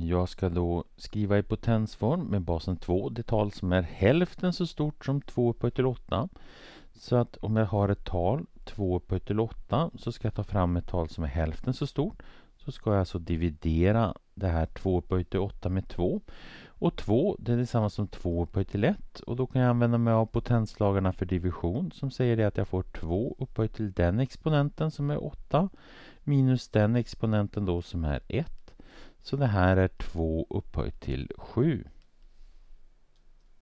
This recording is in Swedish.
Jag ska då skriva i potensform med basen 2, det tal som är hälften så stort som 2 upphöjt till 8. Så att om jag har ett tal, 2 upphöjt till 8, så ska jag ta fram ett tal som är hälften så stort. Så ska jag alltså dividera det här 2 upphöjt till 8 med 2. Och 2, det är detsamma som 2 upphöjt till 1. Och då kan jag använda mig av potenslagarna för division som säger det att jag får 2 upphöjt till den exponenten som är 8 minus den exponenten då som är 1 så det här är 2 upphöjt till 7.